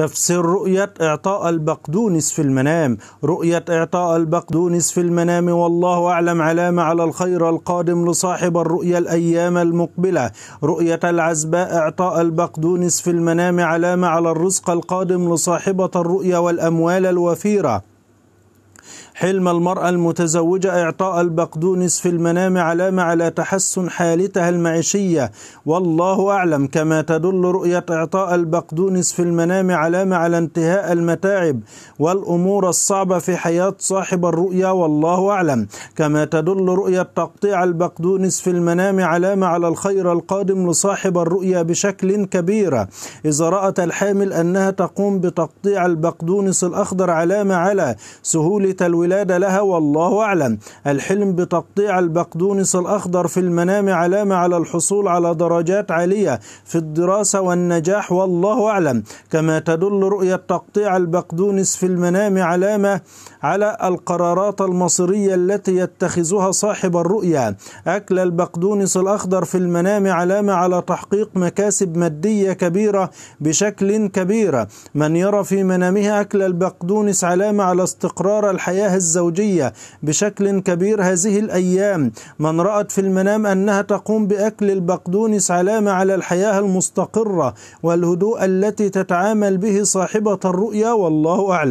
تفسير رؤية إعطاء البقدونس في المنام رؤية إعطاء البقدونس في المنام والله أعلم علامة على الخير القادم لصاحب الرؤية الأيام المقبلة رؤية العزباء إعطاء البقدونس في المنام علامة على الرزق القادم لصاحبة الرؤية والأموال الوفيرة حلم المرأة المتزوجة إعطاء البقدونس في المنام علامة على تحسن حالتها المعيشية والله أعلم كما تدل رؤية إعطاء البقدونس في المنام علامة على انتهاء المتاعب والأمور الصعبة في حياة صاحب الرؤية والله أعلم كما تدل رؤية تقطيع البقدونس في المنام علامة على الخير القادم لصاحب الرؤية بشكل كبير إذا رأت الحامل أنها تقوم بتقطيع البقدونس الأخضر علامة على سهولة الولادة بلاد لها والله أعلم الحلم بتقطيع البقدونس الأخضر في المنام علامة على الحصول على درجات عالية في الدراسة والنجاح والله أعلم كما تدل رؤية تقطيع البقدونس في المنام علامة على القرارات المصيرية التي يتخذها صاحب الرؤية أكل البقدونس الأخضر في المنام علامة على تحقيق مكاسب مادية كبيرة بشكل كبير من يرى في منامه أكل البقدونس علامة على استقرار الحياة الزوجية بشكل كبير هذه الأيام من رأت في المنام أنها تقوم بأكل البقدونس علامة على الحياة المستقرة والهدوء التي تتعامل به صاحبة الرؤيا والله أعلم